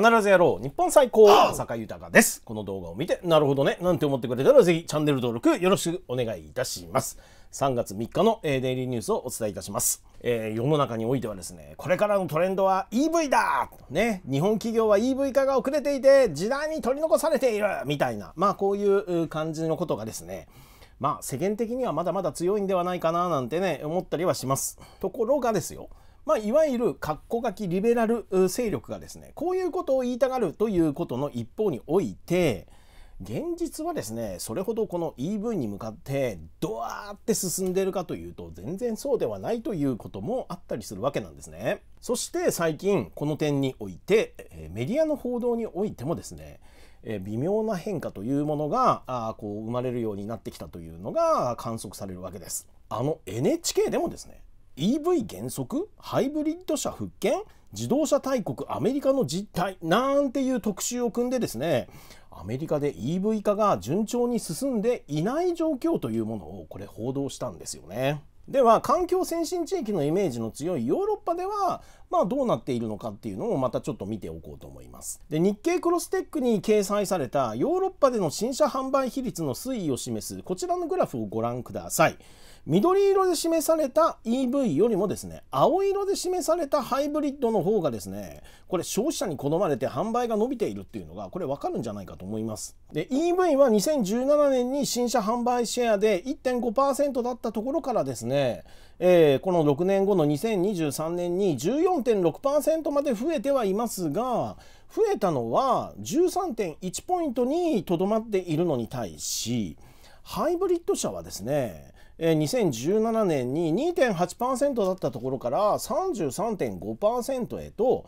必ずやろう日本最高坂豊ですこの動画を見てなるほどねなんて思ってくれたらぜひチャンネル登録よろしくお願いいたします3月3日の、えー、デイリーニュースをお伝えいたします、えー、世の中においてはですねこれからのトレンドは EV だね日本企業は EV 化が遅れていて時代に取り残されているみたいなまあこういう感じのことがですねまあ世間的にはまだまだ強いんではないかななんてね思ったりはしますところがですよまあ、いわゆる括弧書きリベラル勢力がですねこういうことを言いたがるということの一方において現実はですねそれほどこの EV に向かってドワーって進んでるかというと全然そうではないということもあったりするわけなんですねそして最近この点においてメディアの報道においてもですね微妙な変化というものがこう生まれるようになってきたというのが観測されるわけですあの NHK でもですね EV 減速ハイブリッド車復権自動車大国アメリカの実態なんていう特集を組んでですねアメリカで EV 化が順調に進んでいない状況というものをこれ報道したんですよね。では環境先進地域のイメージの強いヨーロッパではまあどうなっているのかっていうのをまたちょっと見ておこうと思いますで日経クロステックに掲載されたヨーロッパでの新車販売比率の推移を示すこちらのグラフをご覧ください緑色で示された EV よりもですね、青色で示されたハイブリッドの方がですね、これ消費者に好まれて販売が伸びているっていうのが、これわかるんじゃないかと思います。で、EV は2017年に新車販売シェアで1.5%だったところからですね、えー、この6年後の2023年に14.6%まで増えてはいますが、増えたのは13.1ポイントにとどまっているのに対し、ハイブリッド車はですね、2017年に2.8%だったところから33.5%へと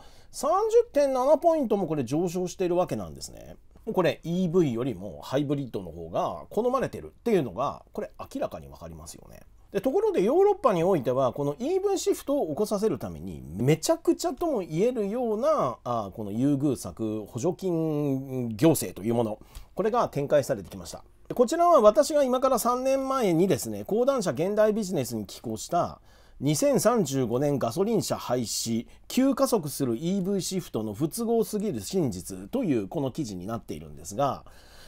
30.7ポイントもこれ上昇しているわけなんですね。これ EV よりもハイブリッドの方が好まれてるっていうのがこれ明らかに分かりますよね。でところでヨーロッパにおいてはこの EV シフトを起こさせるためにめちゃくちゃとも言えるようなあこの優遇策補助金行政というものこれが展開されてきました。こちらは私が今から3年前にですね、講談社現代ビジネスに寄稿した2035年ガソリン車廃止、急加速する EV シフトの不都合すぎる真実というこの記事になっているんですが、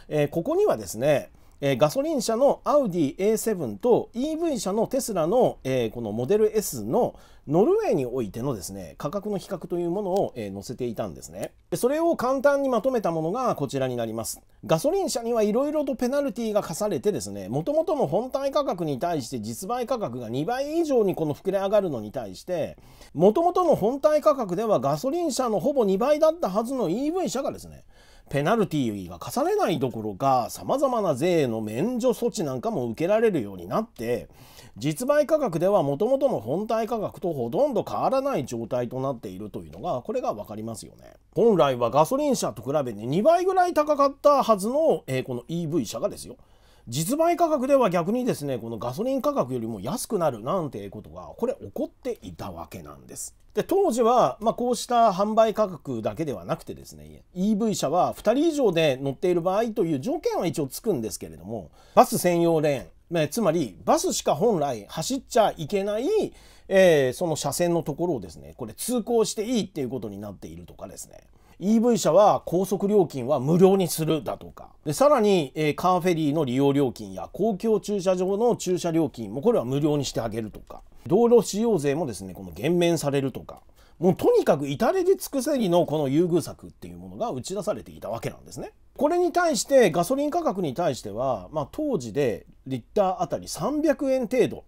えー、ここにはですね、えー、ガソリン車のアウディ A7 と EV 車のテスラの、えー、このモデル S のノルウェーにおいてのですね、価格の比較というものを、えー、載せていたんですねで。それを簡単にまとめたものがこちらになります。ガソリン車にはいろいろとペナルティが課されてですね、もともとの本体価格に対して実売価格が2倍以上にこの膨れ上がるのに対して、もともとの本体価格ではガソリン車のほぼ2倍だったはずの EV 車がですね、ペナルティが課されないどころか、様々な税の免除措置なんかも受けられるようになって、実売価格ではもともとの本体価格とほとんど変わらない状態となっているというのがこれが分かりますよね本来はガソリン車と比べに2倍ぐらい高かったはずの、えー、この EV 車がですよ実売価格では逆にですねこのガソリン価格よりも安くなるなんてことがこれ起こっていたわけなんです。で当時は、まあ、こうした販売価格だけではなくてですね EV 車は2人以上で乗っている場合という条件は一応つくんですけれどもバス専用レーンえつまりバスしか本来走っちゃいけない、えー、その車線のところをですねこれ通行していいっていうことになっているとかですね EV 車は高速料金は無料にするだとかでさらに、えー、カーフェリーの利用料金や公共駐車場の駐車料金もこれは無料にしてあげるとか道路使用税もですねこの減免されるとかもうとにかく至れり尽くせりのこの優遇策っていうものが打ち出されていたわけなんですね。これに対してガソリン価格に対しては、まあ、当時でリッターあたり300円程度、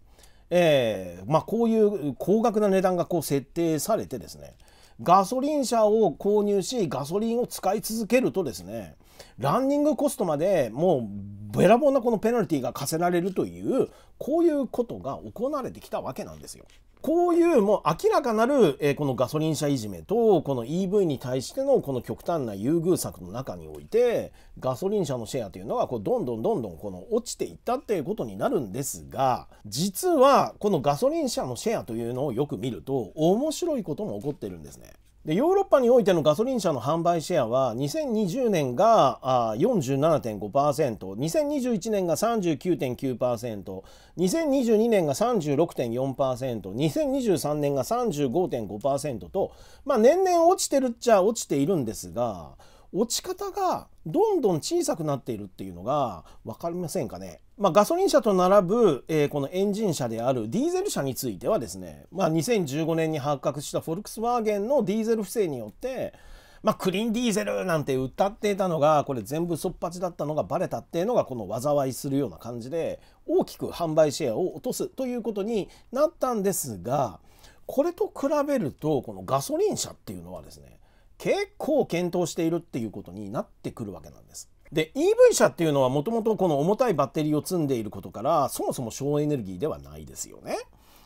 えーまあ、こういう高額な値段がこう設定されてですねガソリン車を購入しガソリンを使い続けるとですねランニングコストまでもうべらぼうなこのペナルティが課せられるというこういうことが行われてきたわけなんですよ。こういうもう明らかなる、えー、このガソリン車いじめとこの EV に対してのこの極端な優遇策の中においてガソリン車のシェアというのがこうどんどんどんどんこの落ちていったっていうことになるんですが実はこのガソリン車のシェアというのをよく見ると面白いことも起こってるんですね。でヨーロッパにおいてのガソリン車の販売シェアは2020年が47.5%、2021年が39.9%、2022年が36.4%、2023年が35.5%と、まあ、年々落ちてるっちゃ落ちているんですが、落ち方がどんどん小さくなっているっていうのが分かりませんかね。まあ、ガソリン車と並ぶ、えー、このエンジン車であるディーゼル車についてはですね、まあ、2015年に発覚したフォルクスワーゲンのディーゼル不正によって、まあ、クリーンディーゼルなんて歌っていたのがこれ全部そっぱちだったのがバレたっていうのがこの災いするような感じで大きく販売シェアを落とすということになったんですがこれと比べるとこのガソリン車っていうのはですね結構検討しているっていうことになってくるわけなんです。で EV 車っていうのはもともとこの重たいバッテリーを積んでいることからそもそも省エネルギーではないですよね。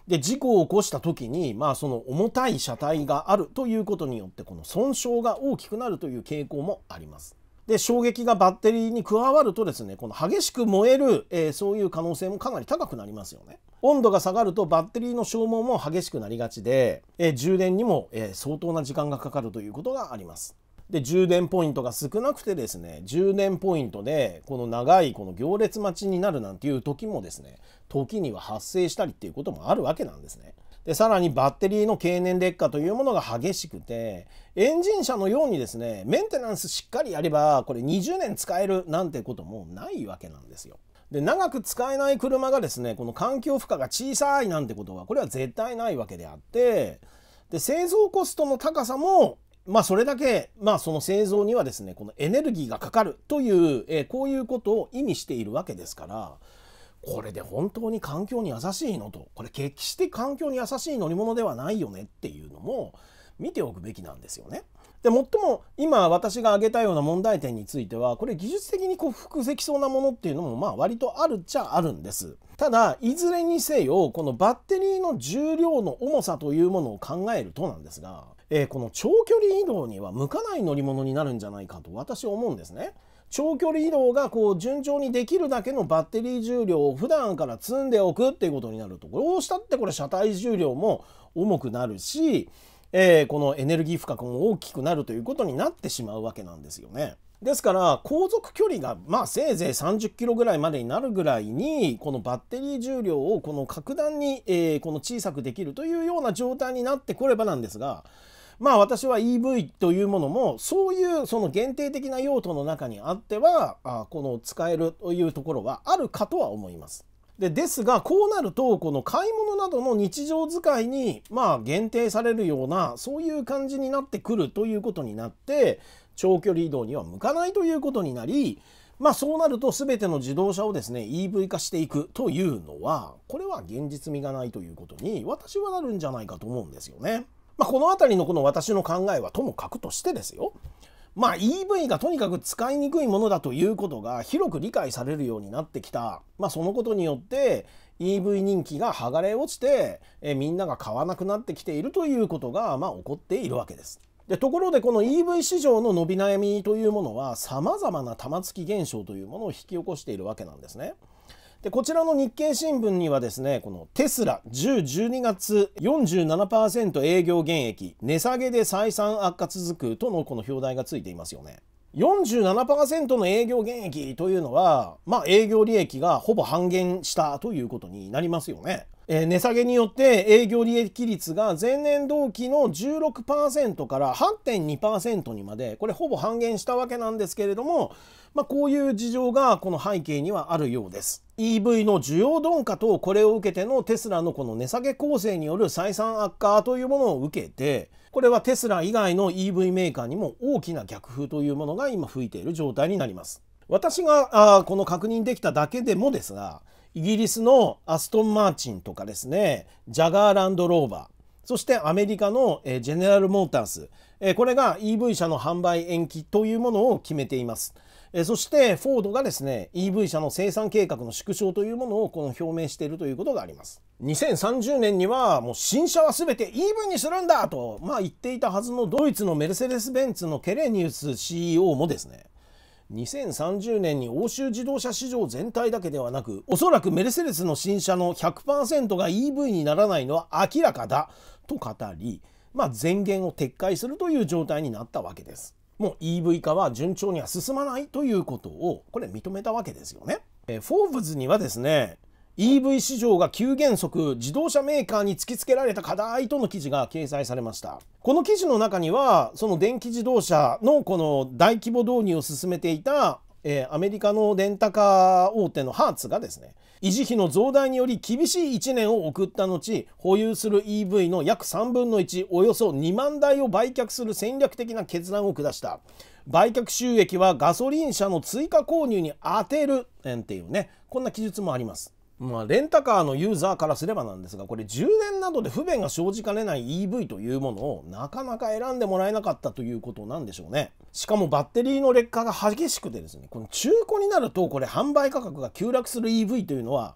で事故を起こした時に、まあ、その重たい車体があるということによってこの損傷が大きくなるという傾向もあります。で衝撃がバッテリーに加わるとですねこの激しく燃える、えー、そういう可能性もかなり高くなりますよね温度が下がるとバッテリーの消耗も激しくなりがちで、えー、充電にも、えー、相当な時間がかかるということがありますで充電ポイントが少なくてですね充電ポイントでこの長いこの行列待ちになるなんていう時もですね時には発生したりっていうこともあるわけなんですね。でさらにバッテリーの経年劣化というものが激しくてエンジン車のようにですねメンテナンスしっかりやればこれ20年使えるなんてこともないわけなんですよ。で長く使えない車がですねこの環境負荷が小さいなんてことはこれは絶対ないわけであってで製造コストの高さもまあ、それだけ、まあ、その製造にはですねこのエネルギーがかかるという、えー、こういうことを意味しているわけですからこれで本当に環境に優しいのとこれ決して環境に優しい乗り物ではないよねっていうのも見ておくべきなんですよね。で最も今私が挙げたような問題点についてはこれ技術的にこう複きそうなものっていうのもまあ割とあるっちゃあるんです。ただいずれにせよこのバッテリーの重量の重さというものを考えるとなんですが、えー、この長距離移動には向かない乗り物になるんじゃないかと私は思うんですね。長距離移動がこう順調にできるだけのバッテリー重量を普段から積んでおくっていうことになるとどうしたってこれ車体重量も重くなるしえー、このエネルギー負荷も大きくなるということになってしまうわけなんですよね。ですから航続距離がまあせいぜい30キロぐらいまでになるぐらいにこのバッテリー重量をこの格段にえこの小さくできるというような状態になってこればなんですがまあ私は EV というものもそういうその限定的な用途の中にあってはこの使えるというところはあるかとは思います。でですがこうなるとこの買い物などの日常使いにまあ限定されるようなそういう感じになってくるということになって長距離移動には向かないということになりまあそうなると全ての自動車をですね EV 化していくというのはこれは現実味がないということに私はなるんじゃないかと思うんですよね。まあ、この辺りのこの私の考えはともかくとしてですよまあ EV がとにかく使いにくいものだということが広く理解されるようになってきた、まあ、そのことによって EV 人気が剥がれ落ちてえみんなが買わなくなってきているということが、まあ、起こっているわけです。でところでこの EV 市場の伸び悩みというものはさまざまな玉突き現象というものを引き起こしているわけなんですね。でこちらの日経新聞にはですねこのテスラ10、12月47%営業減益値下げで採算悪化続くとのこの表題がついていますよね。47%の営業減益というのは、まあ、営業利益がほぼ半減したということになりますよね。えー、値下げによって営業利益率が前年同期の16%から8.2%にまでこれほぼ半減したわけなんですけれども、まあ、こういう事情がこの背景にはあるようです。EV の需要鈍化とこれを受けてのテスラのこの値下げ構成による採算悪化というものを受けてこれはテスラ以外の EV メーカーにも大きな逆風というものが今吹いている状態になります私があこの確認できただけでもですがイギリスのアストン・マーチンとかですねジャガーランドローバーそしてアメリカのジェネラル・モータースこれが EV 車の販売延期というものを決めていますえそしてフォードがですね EV 車の生産計画の縮小というものをこの表明しているということがあります2030年にはもう新車は全て EV にするんだと、まあ、言っていたはずのドイツのメルセデス・ベンツのケレニウス CEO もですね2030年に欧州自動車市場全体だけではなくおそらくメルセデスの新車の100%が EV にならないのは明らかだと語り、まあ、前言を撤回するという状態になったわけですもう EV 化は順調には進まないということをこれ認めたわけですよね。えフォーブズにはですね EV 市場が急減速自動車メーカーに突きつけられた課題との記事が掲載されましたこの記事の中にはその電気自動車のこの大規模導入を進めていたえー、アメリカのレンタカー大手のハーツがですね維持費の増大により厳しい1年を送った後保有する EV の約3分の1およそ2万台を売却する戦略的な決断を下した売却収益はガソリン車の追加購入に充てるなんていうねこんな記述もありますまあ、レンタカーのユーザーからすればなんですがこれ充電などで不便が生じかねない EV というものをなかなか選んでもらえなかったということなんでしょうねしかもバッテリーの劣化が激しくてですねこの中古になるとこれ販売価格が急落する EV というのは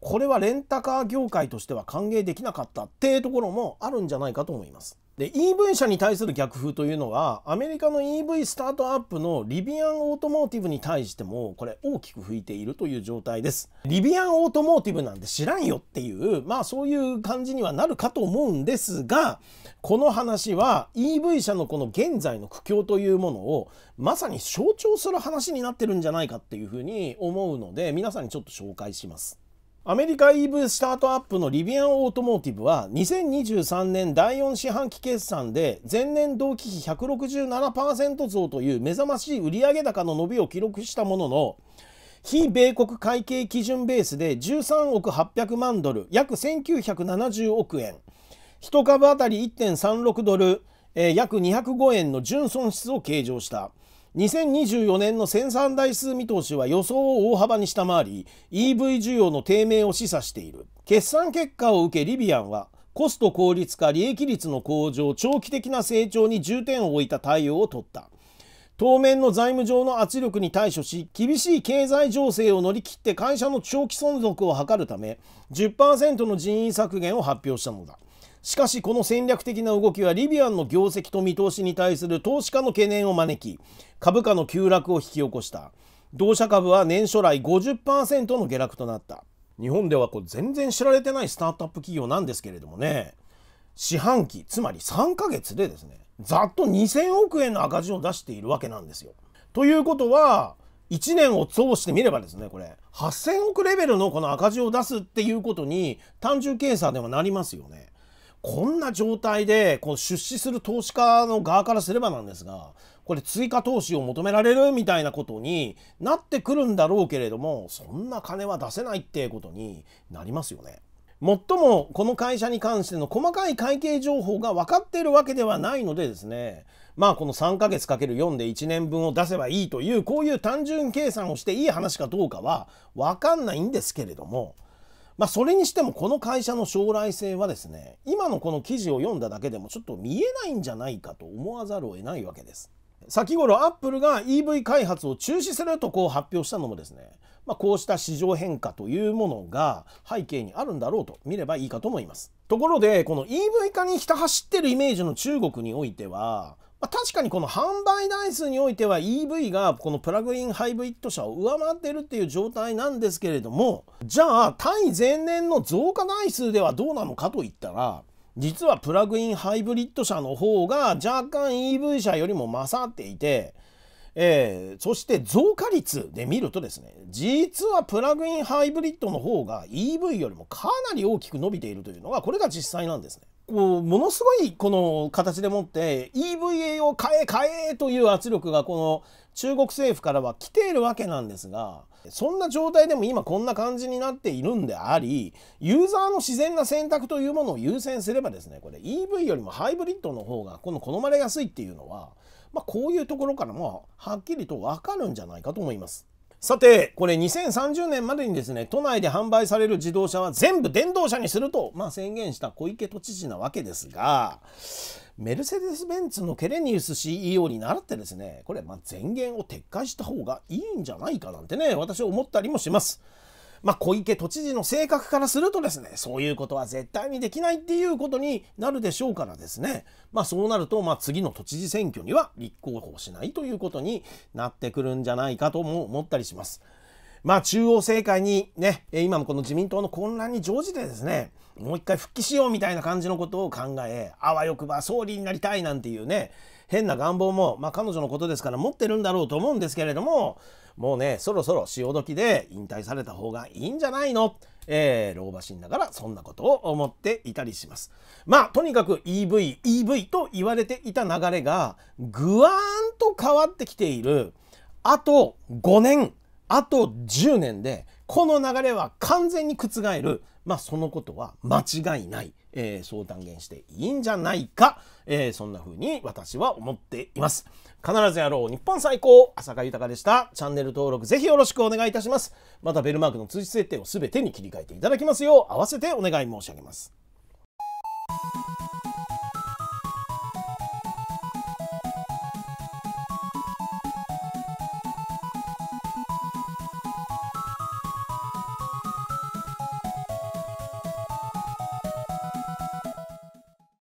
これはレンタカー業界としては歓迎できなかったっていうところもあるんじゃないかと思いますで EV 車に対する逆風というのはアメリカの EV スタートアップのリビアンオートモーティブに対してもこれ大きく吹いているという状態ですリビアンオートモーティブなんて知らんよっていうまあそういう感じにはなるかと思うんですがこの話は EV 車のこの現在の苦境というものをまさに象徴する話になってるんじゃないかっていうふうに思うので皆さんにちょっと紹介しますアメリカ EV スタートアップのリビアンオートモーティブは2023年第4四半期決算で前年同期比167%増という目覚ましい売上高の伸びを記録したものの非米国会計基準ベースで13億800万ドル約1970億円1株当たり1.36ドル、約205円の純損失を計上した。2024年の生産台数見通しは予想を大幅に下回り EV 需要の低迷を示唆している決算結果を受けリビアンはコスト効率化利益率の向上長期的な成長に重点を置いた対応を取った当面の財務上の圧力に対処し厳しい経済情勢を乗り切って会社の長期存続を図るため10%の人員削減を発表したのだしかしこの戦略的な動きはリビアンの業績と見通しに対する投資家の懸念を招き株価の急落を引き起こした同社株は年初来50%の下落となった日本ではこう全然知られてないスタートアップ企業なんですけれどもね四半期つまり3ヶ月でですねざっと2000億円の赤字を出しているわけなんですよ。ということは1年を通してみればですねこれ8000億レベルのこの赤字を出すっていうことに単純計算ではなりますよね。こんな状態でこう出資する投資家の側からすればなんですがこれ追加投資を求められるみたいなことになってくるんだろうけれどもそんな金は出せないってことになりますよね。もっともこの会社に関しての細かい会計情報が分かっているわけではないのでですねまあこの3ヶ月かける4で1年分を出せばいいというこういう単純計算をしていい話かどうかは分かんないんですけれどもまあ、それにしてもこの会社の将来性はですね、今のこの記事を読んだだけでもちょっと見えないんじゃないかと思わざるを得ないわけです。先頃アップルが EV 開発を中止するとこう発表したのもですね、まあ、こうした市場変化というものが背景にあるんだろうと見ればいいかと思います。ところでこの EV 化にひた走ってるイメージの中国においてはまあ、確かにこの販売台数においては EV がこのプラグインハイブリッド車を上回ってるっていう状態なんですけれどもじゃあ対前年の増加台数ではどうなのかといったら実はプラグインハイブリッド車の方が若干 EV 車よりも勝っていて、えー、そして増加率で見るとですね実はプラグインハイブリッドの方が EV よりもかなり大きく伸びているというのがこれが実際なんですね。ものすごいこの形でもって EVA を買え買えという圧力がこの中国政府からは来ているわけなんですがそんな状態でも今こんな感じになっているんでありユーザーの自然な選択というものを優先すればですねこれ EV よりもハイブリッドの方がこの好まれやすいっていうのは、まあ、こういうところからもはっきりと分かるんじゃないかと思います。さて、これ2030年までにですね、都内で販売される自動車は全部電動車にすると、まあ、宣言した小池都知事なわけですが、メルセデス・ベンツのケレニウス CEO に習ってですね、これ、ま前言を撤回した方がいいんじゃないかなんてね、私は思ったりもします。まあ、小池都知事の性格からするとですね、そういうことは絶対にできないっていうことになるでしょうからですね、まあ、そうなると、まあ、次の都知事選挙には立候補しないということになってくるんじゃないかとも思ったりします。まあ、中央政界にね、今もこの自民党の混乱に乗じてですね、もう一回復帰しようみたいな感じのことを考え、あわよくば総理になりたいなんていうね、変な願望も、まあ、彼女のことですから持ってるんだろうと思うんですけれども、もうね、そろそろ潮時で引退された方がいいんじゃないのえー、老婆心ながらそんなことを思っていたりします。まあとにかく EV、EV と言われていた流れがぐわーんと変わってきているあと5年あと10年でこの流れは完全に覆る、まあ、そのことは間違いない、えー、そう断言していいんじゃないか、えー、そんな風に私は思っています。必ずやろう日本最高浅香豊でしたチャンネル登録ぜひよろしくお願いいたしますまたベルマークの通知設定を全てに切り替えていただきますよう合わせてお願い申し上げます